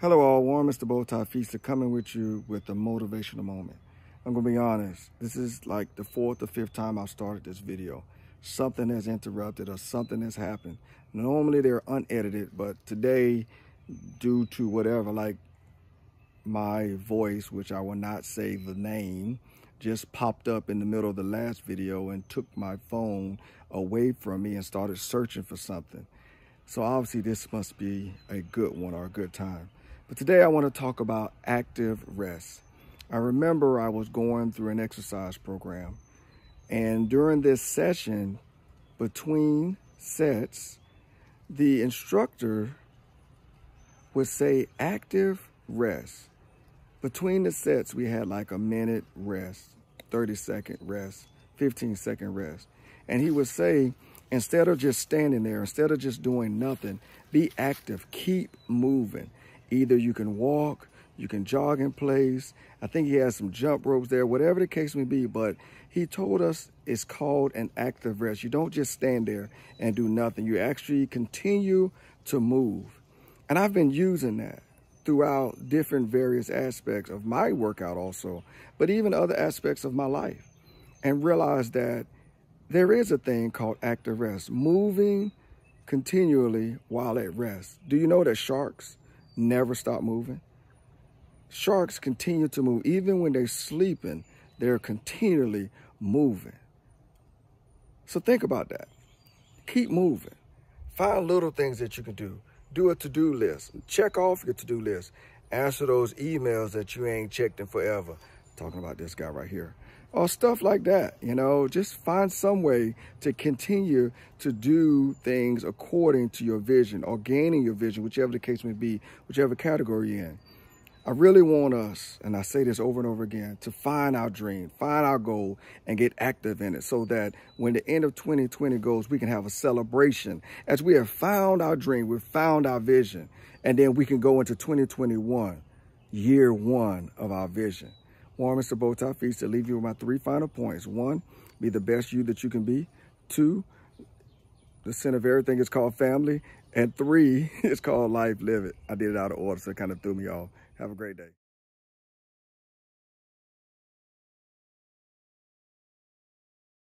Hello all, Warren Mr. Bowtie Feaster coming with you with a motivational moment. I'm gonna be honest, this is like the fourth or fifth time I've started this video. Something has interrupted or something has happened. Normally they're unedited, but today, due to whatever, like my voice, which I will not say the name, just popped up in the middle of the last video and took my phone away from me and started searching for something. So obviously this must be a good one or a good time. But today I want to talk about active rest. I remember I was going through an exercise program and during this session between sets, the instructor would say active rest. Between the sets, we had like a minute rest, 30 second rest, 15 second rest. And he would say, instead of just standing there, instead of just doing nothing, be active, keep moving. Either you can walk, you can jog in place. I think he has some jump ropes there, whatever the case may be. But he told us it's called an active rest. You don't just stand there and do nothing. You actually continue to move. And I've been using that throughout different various aspects of my workout also, but even other aspects of my life and realized that there is a thing called active rest, moving continually while at rest. Do you know that sharks never stop moving. Sharks continue to move. Even when they're sleeping, they're continually moving. So think about that. Keep moving. Find little things that you can do. Do a to-do list. Check off your to-do list. Answer those emails that you ain't checked in forever. talking about this guy right here or stuff like that. You know, just find some way to continue to do things according to your vision or gaining your vision, whichever the case may be, whichever category you're in. I really want us, and I say this over and over again, to find our dream, find our goal, and get active in it so that when the end of 2020 goes, we can have a celebration. As we have found our dream, we've found our vision, and then we can go into 2021, year one of our vision. Warren Mr. Bowtie Feast to leave you with my three final points. One, be the best you that you can be. Two, the center of everything is called family. And three, it's called life. Live it. I did it out of order, so it kind of threw me off. Have a great day.